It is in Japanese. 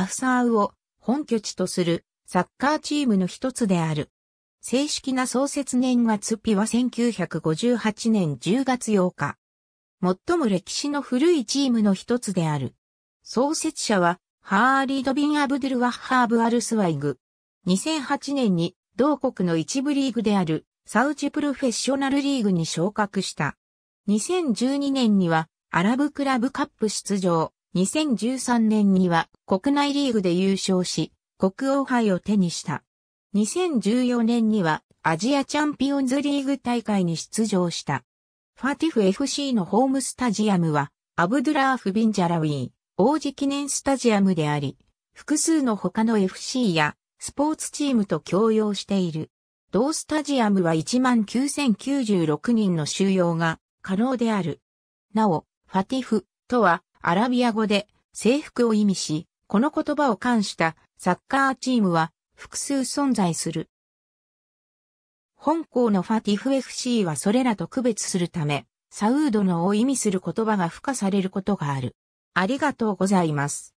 アフサーウを本拠地とするサッカーチームの一つである。正式な創設年月日は1958年10月8日。最も歴史の古いチームの一つである。創設者は、ハーリード・ビン・アブドゥル・ワッハーブ・アルスワイグ。2008年に、同国の一部リーグである、サウジプロフェッショナルリーグに昇格した。2012年には、アラブクラブカップ出場。2013年には国内リーグで優勝し、国王杯を手にした。2014年にはアジアチャンピオンズリーグ大会に出場した。ファティフ FC のホームスタジアムは、アブドゥラーフ・ビンジャラウィー、王子記念スタジアムであり、複数の他の FC やスポーツチームと共用している。同スタジアムは19,096人の収容が可能である。なお、ファティフとはアラビア語で制服を意味し、この言葉を冠したサッカーチームは複数存在する。本校のファティフ FC はそれらと区別するため、サウードのを意味する言葉が付加されることがある。ありがとうございます。